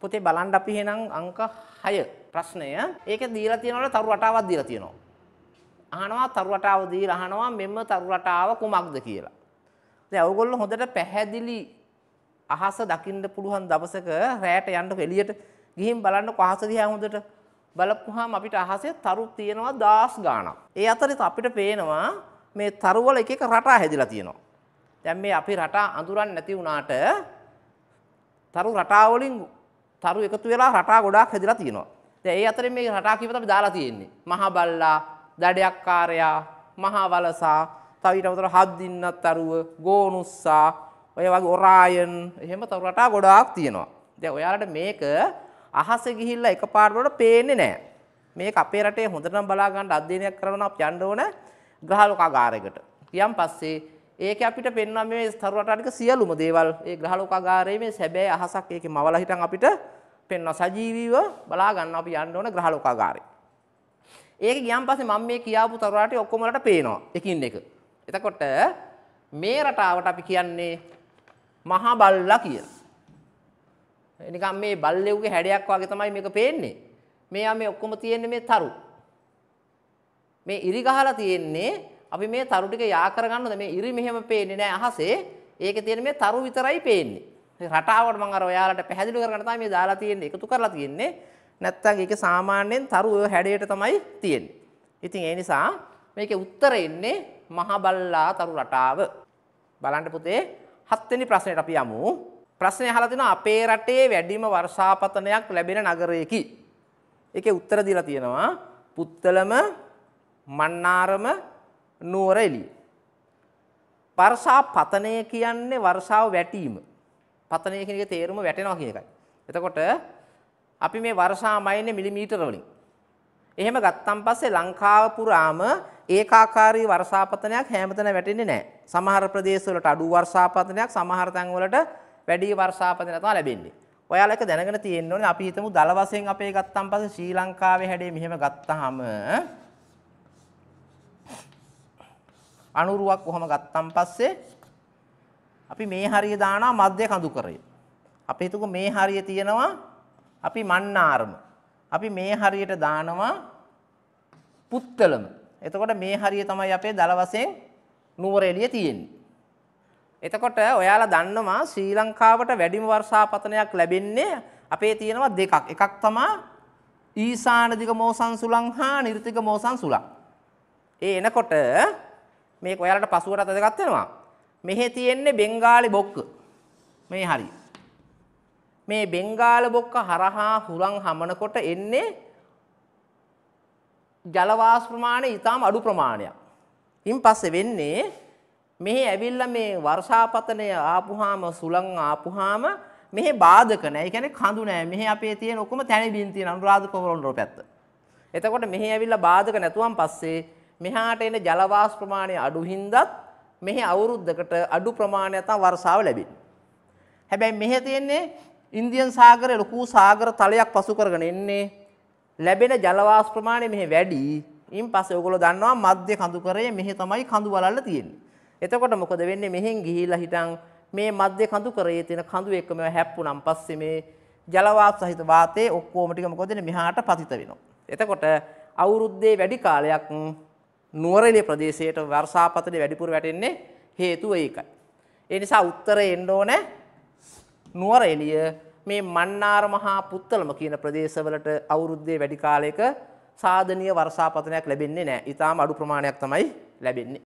පොතේ බලන්න අපි එහෙනම් අංක 6 ප්‍රශ්නය. ඒක දීලා තියෙනවල තරු රටාවක් දීලා තියෙනවා. අහනවා තරු රටාව දීලා අහනවා මෙම්ම තරු රටාව කුමක්ද කියලා. දැන් ඔයගොල්ලෝ හොඳට පැහැදිලි අහස දකින්න පුළුවන් දවසක රැයට යන්න එළියට ගිහින් බලන්නකො අහස දිහා හොඳට බලපුවාම අපිට අහසේ තරු තියෙනවා දාස් ගාණක්. ඒ අතරේ අපිට පේනවා මේ තරු වල එක එක රටා හැදිලා තියෙනවා. දැන් මේ අපි රටා අඳුරන්නේ නැති වුණාට තරු රටා වලින් තරු එකතු වෙලා රටා ගොඩාක් හැදිලා තියෙනවා. දැන් ඒ අතරේ මේ රටා කීප තමයි දාලා තියෙන්නේ. මහා බල්ලා, දඩයක්කාරයා, මහා වලසා, තව ඊට අමතරව හද්දින්නත් තරුව, ගෝනුස්සා, ඔය වගේ ඔරායන් එහෙම තරු රටා ගොඩාක් තියෙනවා. දැන් ඔයාලට මේක අහස ගිහිල්ලා එකපාරට පේන්නේ නැහැ. මේක අපේ රටේ හොඳටම බලා ගන්න අධ්‍යයනයක් කරනවා අපි යන්න ඕන ග්‍රහලෝකාගාරයකට. කියන් පස්සේ ඒක අපිට පෙන්වන මේ ස්තරුවටානික සියලුම දේවල් ඒ ග්‍රහලෝකාගාරයේ මේ සැබෑ අහසක් ඒකේ මවලා හිටන් අපිට පෙන්වන සජීවීව බලා ගන්න අපි යන්න ඕන ග්‍රහලෝකාගාරේ. ඒක ගියන් පස්සේ මම මේ කියාපු තරුවාටි ඔක්කොම වලට පේනවා එකින් එක. එතකොට මේ රටාවට අපි කියන්නේ මහා බල්ලා කියලා. නිකන් මේ බල්ලෙකුගේ හැඩයක් වගේ තමයි මේක පේන්නේ. මෙයා මේ ඔක්කොම තියෙන්නේ මේ තරු. මේ ඉරි ගහලා තියෙන්නේ අපි මේ තරු ටික යා කරගන්නද මේ ඉරි මෙහෙම පේන්නේ නැහැ අහසේ. ඒකේ තියෙන මේ තරු විතරයි පේන්නේ. රටාවට මම අර ඔයාලට පැහැදිලි කරගන්න තමයි මේ දාලා තියෙන්නේ. එකතු කරලා තියෙන්නේ. නැත්තම් ඒක සාමාන්‍යයෙන් තරු ඔය හැඩයට තමයි තියෙන්නේ. ඉතින් ඒ නිසා මේකේ උත්තරය එන්නේ මහබල්ලා තරු රටාව. බලන්න පුතේ හත්වෙනි ප්‍රශ්නෙට අපි යමු. ප්‍රශ්නේ අහලා තිනවා අපේ රටේ වැඩිම වර්ෂාපතනයක් ලැබෙන නගරයකි. ඒකේ උත්තර දීලා තියෙනවා පුත්තලම මන්නාරම නුවර එළිය. වර්ෂා පතනය කියන්නේ වර්ෂාව වැටීම. පතනය කියන එක තේරුම වැටෙනවා කියන එකයි. එතකොට අපි මේ වර්ෂා මයින්නේ මිලිමීටර වලින්. එහෙම ගත්තන් පස්සේ ලංකාව පුරාම ඒකාකාරී වර්ෂාපතනයක් හැමතැන වැටෙන්නේ නැහැ. සමහර ප්‍රදේශවලට අඩු වර්ෂාපතනයක්, සමහර තැන්වලට වැඩි වර්ෂාපතනයක් තමයි ලැබෙන්නේ. ඔයාලා එක දැනගෙන තියෙන්න ඕනේ අපි හිතමු දල වශයෙන් අපේ ගත්තන් පස්සේ ශ්‍රී ලංකාවේ හැඩේ මෙහෙම ගත්තාම අනුරුවක් කොහොම ගත්තන් පස්සේ අපි මේ හරිය දානවා මධ්‍ය කඳු කරේ. අපි හිතමු මේ හරිය තියෙනවා අපි මන්නාරම. අපි මේ හරියට දානවා පුත්තලම. එතකොට මේ හරිය තමයි අපේ දල වශයෙන් නුවර එළිය තියෙන්නේ. එතකොට ඔයාලා දන්නවා ශ්‍රී ලංකාවට වැඩිම වර්ෂාපතනයක් ලැබෙන්නේ අපේ තියෙනවා දෙකක්. එකක් තමයි ඊසාන දිග මෝසන් සුළං හා නිර්තිග මෝසන් සුළං. ඒ එනකොට මේක ඔයාලට පසුවට අදගත් වෙනවා. මෙහි තියෙන්නේ බෙන්ගාලි බොක්ක. මේ හරියි. මේ බෙංගාල බොක්ක හරහා හුරන් හමනකොට එන්නේ ජල වාෂ්ප ප්‍රමාණය ඊටාම අඩු ප්‍රමාණයක්. ඉන්පස්සේ වෙන්නේ මෙහි ඇවිල්ලා මේ වර්ෂාපතනය ආපුහාම සුළං ආපුහාම මෙහි බාධක නැහැ. ඒ කියන්නේ කඳු නැහැ. මෙහි අපේ තියෙන ඔක්කොම තැනිබින් තියෙන අනුරාධපුර වලට පැත්ත. එතකොට මෙහි ඇවිල්ලා බාධක නැතුවම් පස්සේ මෙහාට එන ජල වාෂ්ප ප්‍රමාණය අඩු හින්දාත් මෙහි අවුරුද්දකට අඩු ප්‍රමාණයක් තමයි වර්ෂාව ලැබෙන්නේ. හැබැයි මෙහි තියෙන්නේ ඉන්දියන් සාගරයේ ලොකු සාගර තලයක් පසු කරගෙන එන්නේ. ලැබෙන ජල වාෂ්ප ප්‍රමාණය මෙහි වැඩි. ඉන් පස්සේ ඔයගොල්ලෝ දන්නවා මධ්‍ය කඳු කරේ මෙහි තමයි කඳු වලල්ල තියෙන්නේ. එතකොට මොකද වෙන්නේ මෙහෙන් ගිහිලා හිටන් මේ මධ්‍ය කඳු කරේ තියෙන කඳු එක්කම හැප්පුණන් පස්සේ මේ ජල වාෂ්ප සහිත වාතයේ ඔක්කොම ටික මොකද වෙන්නේ මෙහාට පතිත වෙනවා. එතකොට අවුරුද්දේ වැඩි කාලයක් නුවරඑළිය ප්‍රදේශයට වර්ෂාපතනේ වැඩිපුර වැටෙන්නේ හේතුව ඒකයි. ඒ නිසා උත්තරේ එන්න ඕනේ නුවරඑළිය මේ මන්නාර මහා පුත්තලම කියන ප්‍රදේශවලට අවුරුද්දේ වැඩි කාලයක සාධනීය වර්ෂාපතනයක් ලැබෙන්නේ නැහැ. ඊටාම අඩු ප්‍රමාණයක් තමයි ලැබෙන්නේ.